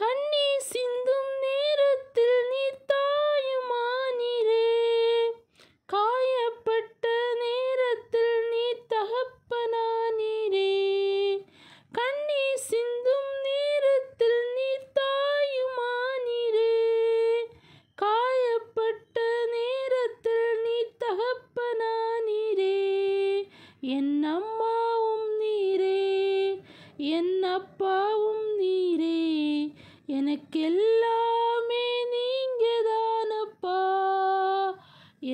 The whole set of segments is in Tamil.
கண்ணீர் சிந்தும் நேரத்தில் நீ தாயுமானீரே காயப்பட்ட நேரத்தில் நீ தகப்பனானீரே கண்ணீர் சிந்தும் நேரத்தில் நீ தாயுமானீரே காயப்பட்ட நேரத்தில் நீ தகப்பனானீரே என் அம்மாவும் நீரே என் அப்பாவும் எனக்கெல்லாமே நீங்க தானப்பா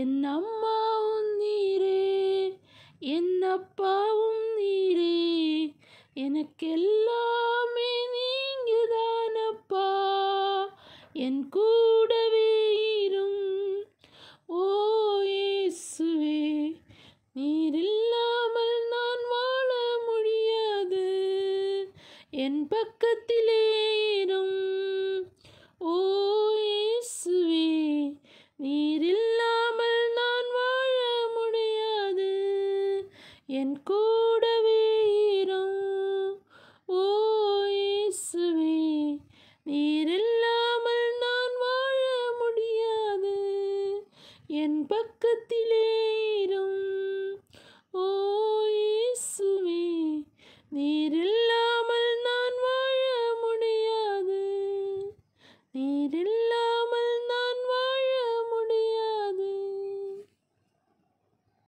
என் அம்மாவும் நீரே என் அப்பாவும் நீரே எனக்கெல்லாமே நீங்க தானப்பா என் கூடவே இரும் ஓ இயேசுவே நீரில்லாமல் நான் வாழ முடியாது என் பக்கத்திலே நீரில்லாமல் நான் வாழ முடியாது என் கூடவே இரும் ஓ இயேசுவே நீரில்லாமல் நான் வாழ முடியாது என் பக்கத்திலே இரும் ஓ இயேசுவே நீரில்லாமல் நான் வாழ முடியாது நீரில்